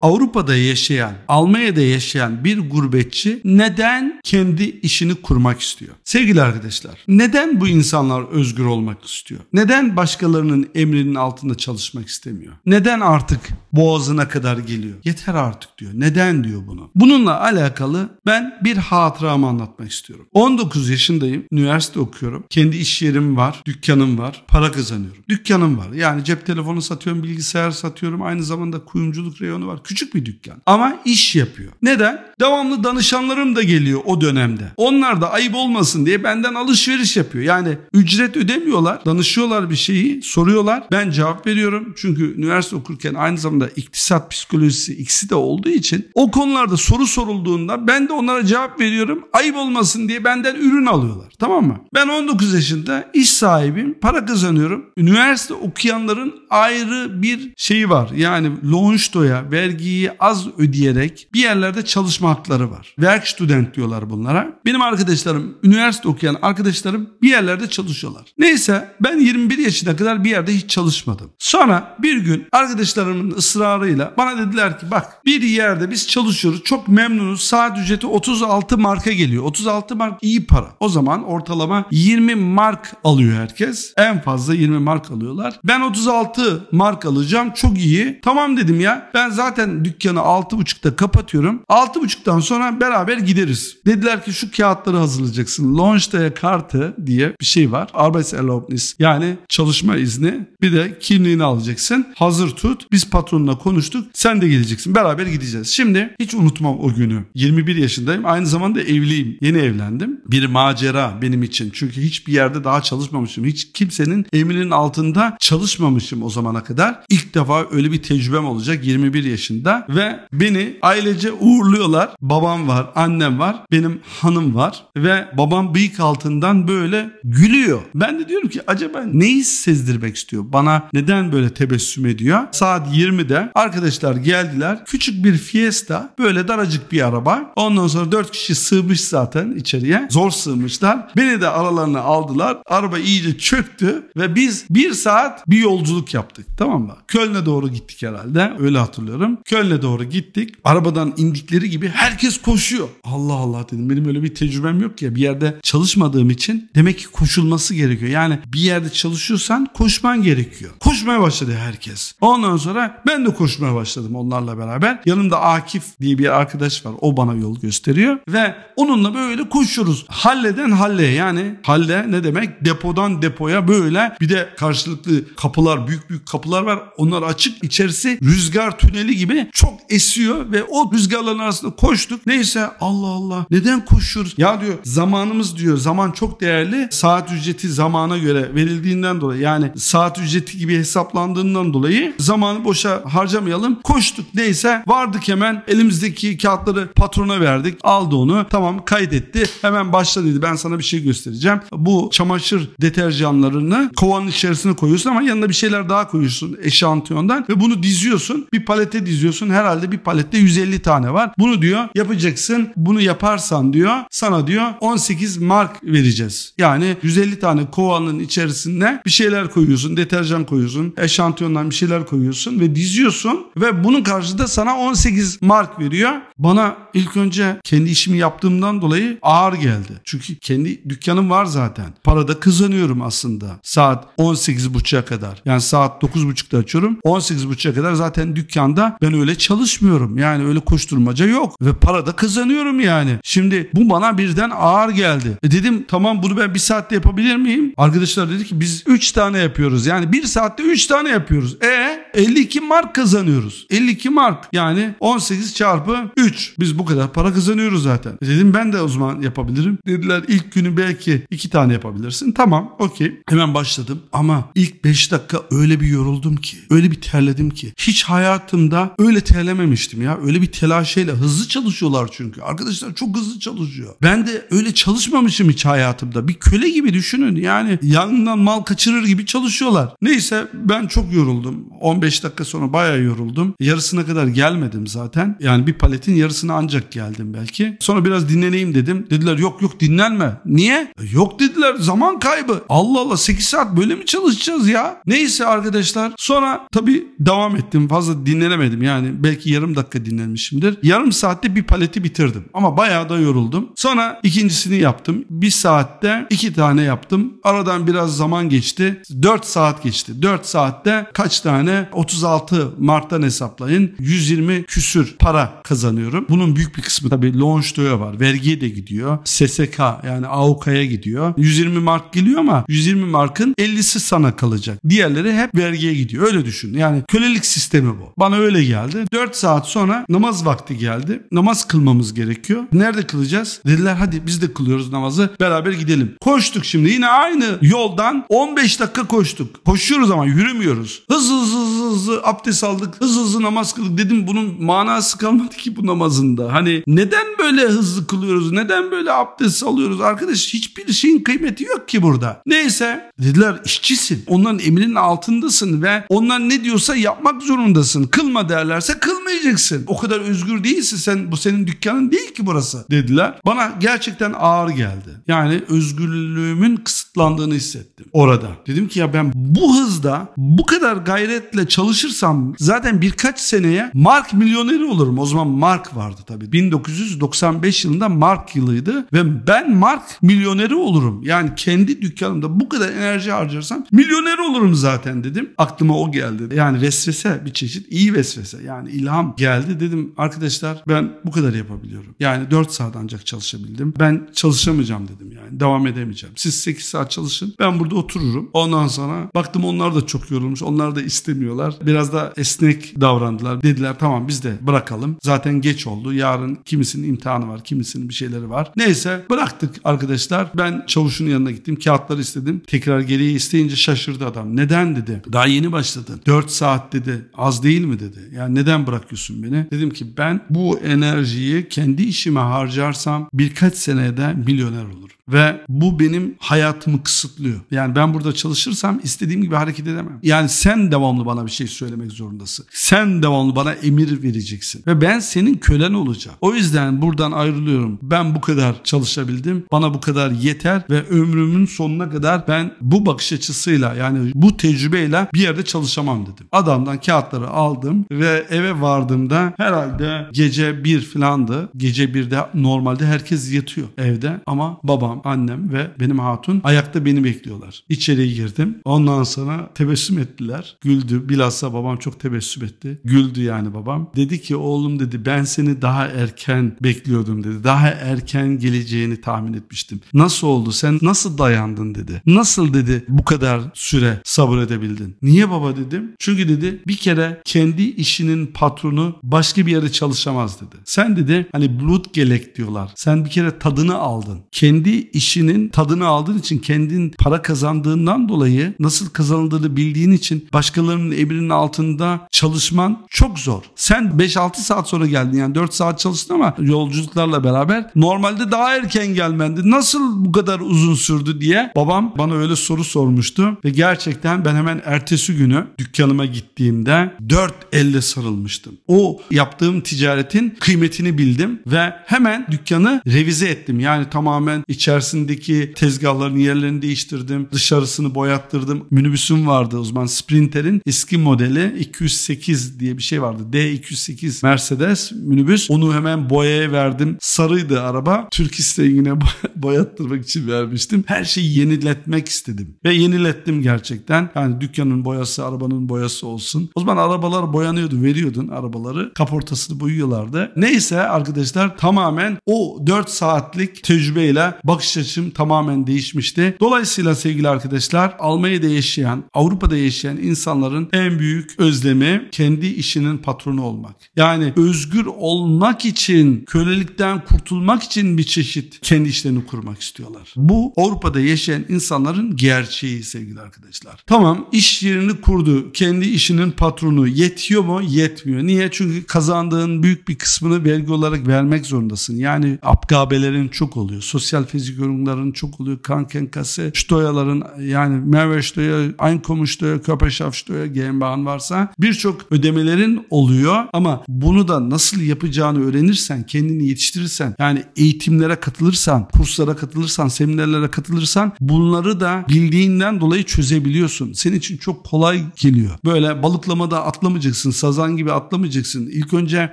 Avrupa'da yaşayan, Almanya'da yaşayan bir gurbetçi neden kendi işini kurmak istiyor? Sevgili arkadaşlar, neden bu insanlar özgür olmak istiyor? Neden başkalarının emrinin altında çalışmak istemiyor? Neden artık boğazına kadar geliyor? Yeter artık diyor. Neden diyor bunu? Bununla alakalı ben bir hatıramı anlatmak istiyorum. 19 yaşındayım, üniversite okuyorum. Kendi iş yerim var, dükkanım var, para kazanıyorum. Dükkanım var. Yani cep telefonu satıyorum, bilgisayar satıyorum. Aynı zamanda kuyumculuk reyonu var Küçük bir dükkan ama iş yapıyor. Neden? Devamlı danışanlarım da geliyor o dönemde. Onlar da ayıp olmasın diye benden alışveriş yapıyor. Yani ücret ödemiyorlar. Danışıyorlar bir şeyi, soruyorlar. Ben cevap veriyorum. Çünkü üniversite okurken aynı zamanda iktisat psikolojisi ikisi de olduğu için o konularda soru sorulduğunda ben de onlara cevap veriyorum. Ayıp olmasın diye benden ürün alıyorlar. Tamam mı? Ben 19 yaşında iş sahibim, para kazanıyorum. Üniversite okuyanların ayrı bir şeyi var. Yani Lonçto'ya vergiyi az ödeyerek bir yerlerde çalışmak çalışma hakları var. Werk student diyorlar bunlara. Benim arkadaşlarım, üniversite okuyan arkadaşlarım bir yerlerde çalışıyorlar. Neyse ben 21 yaşına kadar bir yerde hiç çalışmadım. Sonra bir gün arkadaşlarımın ısrarıyla bana dediler ki bak bir yerde biz çalışıyoruz çok memnunuz saat ücreti 36 marka geliyor. 36 mark iyi para. O zaman ortalama 20 mark alıyor herkes. En fazla 20 mark alıyorlar. Ben 36 mark alacağım çok iyi. Tamam dedim ya ben zaten dükkanı 6.30'da kapatıyorum. 6.30 konuştuktan sonra beraber gideriz. Dediler ki şu kağıtları hazırlayacaksın. Launch kartı diye bir şey var. Arbeits Erlaubnis yani çalışma izni bir de kimliğini alacaksın. Hazır tut. Biz patronla konuştuk. Sen de gideceksin. Beraber gideceğiz. Şimdi hiç unutmam o günü. 21 yaşındayım. Aynı zamanda evliyim. Yeni evlendim. Bir macera benim için. Çünkü hiçbir yerde daha çalışmamışım. Hiç kimsenin emrinin altında çalışmamışım o zamana kadar. İlk defa öyle bir tecrübem olacak 21 yaşında ve beni ailece uğurluyorlar var. Babam var, annem var, benim hanım var ve babam bıyık altından böyle gülüyor. Ben de diyorum ki acaba neyi sezdirmek istiyor? Bana neden böyle tebessüm ediyor? Saat 20'de arkadaşlar geldiler. Küçük bir Fiesta böyle daracık bir araba. Ondan sonra 4 kişi sığmış zaten içeriye. Zor sığmışlar. Beni de aralarına aldılar. Araba iyice çöktü ve biz bir saat bir yolculuk yaptık tamam mı? Köln'e doğru gittik herhalde öyle hatırlıyorum. Köln'e doğru gittik. Arabadan indikleri gibi herkes koşuyor. Allah Allah dedim benim öyle bir tecrübem yok ya bir yerde çalışmadığım için demek ki koşulması gerekiyor. Yani bir yerde çalışıyorsan koşman gerekiyor. Koşmaya başladı herkes. Ondan sonra ben de koşmaya başladım onlarla beraber. Yanımda Akif diye bir arkadaş var. O bana yol gösteriyor ve onunla böyle koşuyoruz. Halleden halle yani halle ne demek? Depodan depoya böyle bir de karşılıklı kapılar büyük büyük kapılar var. Onlar açık. İçerisi rüzgar tüneli gibi çok esiyor ve o rüzgarların arasında koştuk. Neyse Allah Allah neden koşuyoruz? Ya diyor zamanımız diyor zaman çok değerli. Saat ücreti zamana göre verildiğinden dolayı yani saat ücreti gibi hesaplandığından dolayı zamanı boşa harcamayalım. Koştuk neyse vardık hemen elimizdeki kağıtları patrona verdik. Aldı onu tamam kaydetti. Hemen başla ben sana bir şey göstereceğim. Bu çamaşır deterjanlarını kovanın içerisine koyuyorsun ama yanına bir şeyler daha koyuyorsun eşantiyondan ve bunu diziyorsun. Bir palete diziyorsun. Herhalde bir palette 150 tane var. Bunu diyor diyor yapacaksın bunu yaparsan diyor sana diyor 18 mark vereceğiz. Yani 150 tane kovanın içerisinde bir şeyler koyuyorsun deterjan koyuyorsun eşantiyondan bir şeyler koyuyorsun ve diziyorsun ve bunun karşılığında sana 18 mark veriyor. Bana ilk önce kendi işimi yaptığımdan dolayı ağır geldi. Çünkü kendi dükkanım var zaten. Para da kazanıyorum aslında. Saat 18.30'a kadar. Yani saat 9.30'da açıyorum. 18.30'a kadar zaten dükkanda ben öyle çalışmıyorum. Yani öyle koşturmaca yok ve para da kazanıyorum yani. Şimdi bu bana birden ağır geldi. E dedim tamam bunu ben bir saatte yapabilir miyim? Arkadaşlar dedi ki biz 3 tane yapıyoruz. Yani bir saatte 3 tane yapıyoruz. E 52 mark kazanıyoruz. 52 mark yani 18 çarpı 3. Biz bu kadar para kazanıyoruz zaten. E dedim ben de o zaman yapabilirim. Dediler ilk günü belki 2 tane yapabilirsin. Tamam okey. Hemen başladım. Ama ilk 5 dakika öyle bir yoruldum ki. Öyle bir terledim ki. Hiç hayatımda öyle terlememiştim ya. Öyle bir telaşeyle hızlı çalışıyorlar çünkü. Arkadaşlar çok hızlı çalışıyor. Ben de öyle çalışmamışım hiç hayatımda. Bir köle gibi düşünün. Yani yanından mal kaçırır gibi çalışıyorlar. Neyse ben çok yoruldum. 15 15 dakika sonra bayağı yoruldum. Yarısına kadar gelmedim zaten. Yani bir paletin yarısına ancak geldim belki. Sonra biraz dinleneyim dedim. Dediler yok yok dinlenme. Niye? E, yok dediler zaman kaybı. Allah Allah 8 saat böyle mi çalışacağız ya? Neyse arkadaşlar. Sonra tabii devam ettim. Fazla dinlenemedim yani. Belki yarım dakika dinlenmişimdir. Yarım saatte bir paleti bitirdim. Ama bayağı da yoruldum. Sonra ikincisini yaptım. Bir saatte iki tane yaptım. Aradan biraz zaman geçti. 4 saat geçti. 4 saatte kaç tane? 36 Mart'tan hesaplayın 120 küsür para kazanıyorum. Bunun büyük bir kısmı tabii launch doya var. Vergiye de gidiyor. SSK yani AUK'ya gidiyor. 120 mark geliyor ama 120 markın 50'si sana kalacak. Diğerleri hep vergiye gidiyor. Öyle düşün. Yani kölelik sistemi bu. Bana öyle geldi. 4 saat sonra namaz vakti geldi. Namaz kılmamız gerekiyor. Nerede kılacağız? Dediler hadi biz de kılıyoruz namazı. Beraber gidelim. Koştuk şimdi. Yine aynı yoldan 15 dakika koştuk. Koşuyoruz ama yürümüyoruz. Hız hız hız hızlı hızlı abdest aldık, hızlı hızlı namaz kıldık dedim bunun manası kalmadı ki bu namazında. Hani neden böyle hızlı kılıyoruz, neden böyle abdest alıyoruz arkadaş hiçbir şeyin kıymeti yok ki burada. Neyse dediler işçisin, onların emrinin altındasın ve onlar ne diyorsa yapmak zorundasın. Kılma derlerse kılma diyeceksin. O kadar özgür değilsin sen bu senin dükkanın değil ki burası dediler. Bana gerçekten ağır geldi. Yani özgürlüğümün kısıtlandığını hissettim orada. Dedim ki ya ben bu hızda bu kadar gayretle çalışırsam zaten birkaç seneye Mark milyoneri olurum. O zaman Mark vardı tabii. 1995 yılında Mark yılıydı ve ben Mark milyoneri olurum. Yani kendi dükkanımda bu kadar enerji harcarsam milyoner olurum zaten dedim. Aklıma o geldi. Yani vesvese bir çeşit iyi vesvese. Yani ilham Tam geldi dedim arkadaşlar ben bu kadar yapabiliyorum. Yani 4 saat ancak çalışabildim. Ben çalışamayacağım dedim yani. Devam edemeyeceğim. Siz 8 saat çalışın. Ben burada otururum. Ondan sonra baktım onlar da çok yorulmuş. Onlar da istemiyorlar. Biraz da esnek davrandılar. Dediler tamam biz de bırakalım. Zaten geç oldu. Yarın kimisinin imtihanı var. Kimisinin bir şeyleri var. Neyse bıraktık arkadaşlar. Ben çavuşun yanına gittim. Kağıtları istedim. Tekrar geriye isteyince şaşırdı adam. Neden dedi. Daha yeni başladın. 4 saat dedi. Az değil mi dedi. Yani neden bırakıyorsun? bırakıyorsun beni. Dedim ki ben bu enerjiyi kendi işime harcarsam birkaç senede milyoner olurum. Ve bu benim hayatımı kısıtlıyor. Yani ben burada çalışırsam istediğim gibi hareket edemem. Yani sen devamlı bana bir şey söylemek zorundasın. Sen devamlı bana emir vereceksin. Ve ben senin kölen olacağım. O yüzden buradan ayrılıyorum. Ben bu kadar çalışabildim. Bana bu kadar yeter ve ömrümün sonuna kadar ben bu bakış açısıyla yani bu tecrübeyle bir yerde çalışamam dedim. Adamdan kağıtları aldım ve eve var vardığımda herhalde gece bir filandı. Gece birde normalde herkes yatıyor evde ama babam, annem ve benim hatun ayakta beni bekliyorlar. İçeri girdim. Ondan sonra tebessüm ettiler. Güldü. Bilhassa babam çok tebessüm etti. Güldü yani babam. Dedi ki oğlum dedi ben seni daha erken bekliyordum dedi. Daha erken geleceğini tahmin etmiştim. Nasıl oldu? Sen nasıl dayandın dedi. Nasıl dedi bu kadar süre sabır edebildin? Niye baba dedim? Çünkü dedi bir kere kendi işinin patronu patronu başka bir yere çalışamaz dedi. Sen dedi hani blut gelek diyorlar. Sen bir kere tadını aldın. Kendi işinin tadını aldığın için kendin para kazandığından dolayı nasıl kazanıldığını bildiğin için başkalarının emrinin altında çalışman çok zor. Sen 5-6 saat sonra geldin yani 4 saat çalıştın ama yolculuklarla beraber normalde daha erken gelmendi. Nasıl bu kadar uzun sürdü diye babam bana öyle soru sormuştu ve gerçekten ben hemen ertesi günü dükkanıma gittiğimde dört elle sarılmıştım çalıştım. O yaptığım ticaretin kıymetini bildim ve hemen dükkanı revize ettim. Yani tamamen içerisindeki tezgahların yerlerini değiştirdim. Dışarısını boyattırdım. Minibüsüm vardı o zaman Sprinter'in eski modeli 208 diye bir şey vardı. D208 Mercedes minibüs. Onu hemen boyaya verdim. Sarıydı araba. Türk isteğine boyattırmak için vermiştim. Her şeyi yeniletmek istedim. Ve yenilettim gerçekten. Yani dükkanın boyası, arabanın boyası olsun. O zaman arabalar boyanıyordu. Veriyordun. Araba arabaları kaportasını boyuyorlardı. Neyse arkadaşlar tamamen o 4 saatlik tecrübeyle bakış açım tamamen değişmişti. Dolayısıyla sevgili arkadaşlar Almanya'da yaşayan, Avrupa'da yaşayan insanların en büyük özlemi kendi işinin patronu olmak. Yani özgür olmak için, kölelikten kurtulmak için bir çeşit kendi işlerini kurmak istiyorlar. Bu Avrupa'da yaşayan insanların gerçeği sevgili arkadaşlar. Tamam iş yerini kurdu, kendi işinin patronu yetiyor mu? Yetmiyor. Niye? Niye? Çünkü kazandığın büyük bir kısmını vergi olarak vermek zorundasın. Yani apkabelerin çok oluyor. Sosyal fizik yorumların çok oluyor. kanken kase, Steuer'ların yani merve Mehrwertsteuer, köpeşaf Körperschaftsteuer, GmbH'n varsa birçok ödemelerin oluyor. Ama bunu da nasıl yapacağını öğrenirsen, kendini yetiştirirsen, yani eğitimlere katılırsan, kurslara katılırsan, seminerlere katılırsan bunları da bildiğinden dolayı çözebiliyorsun. Senin için çok kolay geliyor. Böyle balıklamada atlamayacaksın, sazan gibi atlamayacaksın almayacaksın. İlk önce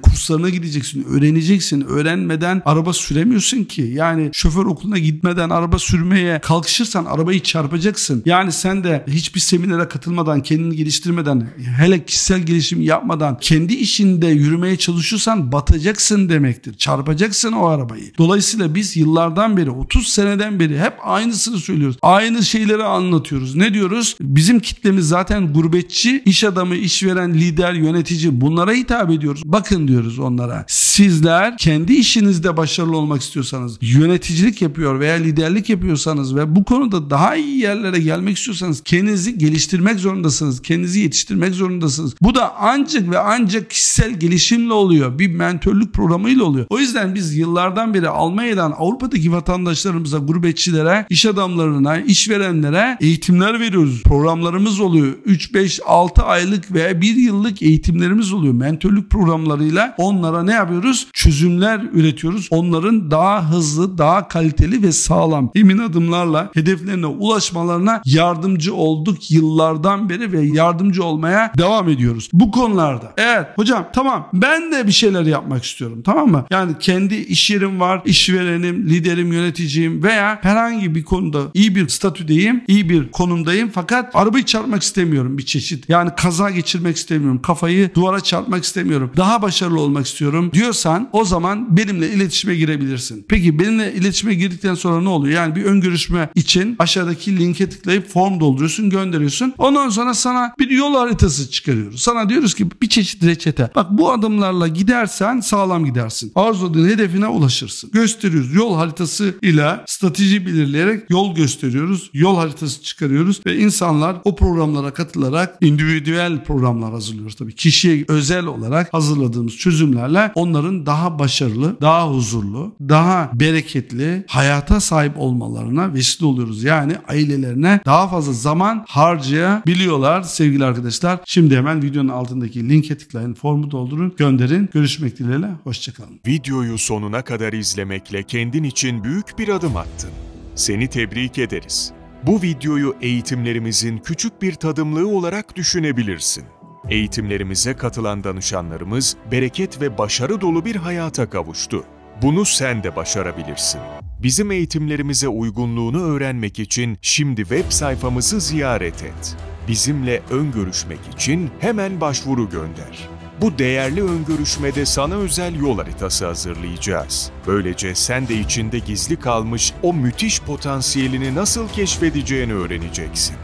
kurslarına gideceksin, öğreneceksin. Öğrenmeden araba süremiyorsun ki. Yani şoför okuluna gitmeden araba sürmeye kalkışırsan arabayı çarpacaksın. Yani sen de hiçbir seminere katılmadan, kendini geliştirmeden, hele kişisel gelişim yapmadan kendi işinde yürümeye çalışırsan batacaksın demektir. Çarpacaksın o arabayı. Dolayısıyla biz yıllardan beri, 30 seneden beri hep aynısını söylüyoruz. Aynı şeyleri anlatıyoruz. Ne diyoruz? Bizim kitlemiz zaten gurbetçi, iş adamı, işveren, lider, yönetici bunlara hitap ediyoruz. Bakın diyoruz onlara. Sizler kendi işinizde başarılı olmak istiyorsanız, yöneticilik yapıyor veya liderlik yapıyorsanız ve bu konuda daha iyi yerlere gelmek istiyorsanız kendinizi geliştirmek zorundasınız. Kendinizi yetiştirmek zorundasınız. Bu da ancak ve ancak kişisel gelişimle oluyor. Bir mentörlük programıyla oluyor. O yüzden biz yıllardan beri Almanya'dan Avrupa'daki vatandaşlarımıza, gurbetçilere, iş adamlarına, işverenlere eğitimler veriyoruz. Programlarımız oluyor. 3, 5, 6 aylık veya 1 yıllık eğitimlerimiz oluyor. Mentörlük programlarıyla onlara ne yapıyoruz? yapıyoruz? Çözümler üretiyoruz. Onların daha hızlı, daha kaliteli ve sağlam emin adımlarla hedeflerine ulaşmalarına yardımcı olduk yıllardan beri ve yardımcı olmaya devam ediyoruz. Bu konularda eğer hocam tamam ben de bir şeyler yapmak istiyorum tamam mı? Yani kendi iş yerim var, işverenim, liderim, yöneticiyim veya herhangi bir konuda iyi bir statüdeyim, iyi bir konumdayım fakat arabayı çarpmak istemiyorum bir çeşit. Yani kaza geçirmek istemiyorum, kafayı duvara çarpmak istemiyorum. Daha başarılı olmak istiyorum diyor inanıyorsan o zaman benimle iletişime girebilirsin. Peki benimle iletişime girdikten sonra ne oluyor? Yani bir ön görüşme için aşağıdaki linke tıklayıp form dolduruyorsun, gönderiyorsun. Ondan sonra sana bir yol haritası çıkarıyoruz. Sana diyoruz ki bir çeşit reçete. Bak bu adımlarla gidersen sağlam gidersin. Arzuladığın hedefine ulaşırsın. Gösteriyoruz. Yol haritası ile strateji belirleyerek yol gösteriyoruz. Yol haritası çıkarıyoruz ve insanlar o programlara katılarak individüel programlar hazırlıyoruz. Tabii kişiye özel olarak hazırladığımız çözümlerle onları onların daha başarılı, daha huzurlu, daha bereketli hayata sahip olmalarına vesile oluyoruz. Yani ailelerine daha fazla zaman harcayabiliyorlar sevgili arkadaşlar. Şimdi hemen videonun altındaki linke tıklayın, formu doldurun, gönderin. Görüşmek dileğiyle, hoşçakalın. Videoyu sonuna kadar izlemekle kendin için büyük bir adım attın. Seni tebrik ederiz. Bu videoyu eğitimlerimizin küçük bir tadımlığı olarak düşünebilirsin. Eğitimlerimize katılan danışanlarımız bereket ve başarı dolu bir hayata kavuştu. Bunu sen de başarabilirsin. Bizim eğitimlerimize uygunluğunu öğrenmek için şimdi web sayfamızı ziyaret et. Bizimle ön görüşmek için hemen başvuru gönder. Bu değerli ön görüşmede sana özel yol haritası hazırlayacağız. Böylece sen de içinde gizli kalmış o müthiş potansiyelini nasıl keşfedeceğini öğreneceksin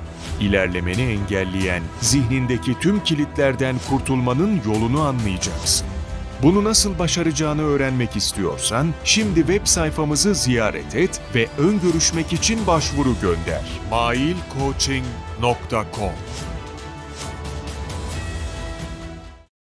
ilerlemeni engelleyen zihnindeki tüm kilitlerden kurtulmanın yolunu anlayacaksın. Bunu nasıl başaracağını öğrenmek istiyorsan şimdi web sayfamızı ziyaret et ve ön görüşmek için başvuru gönder. mailcoaching.com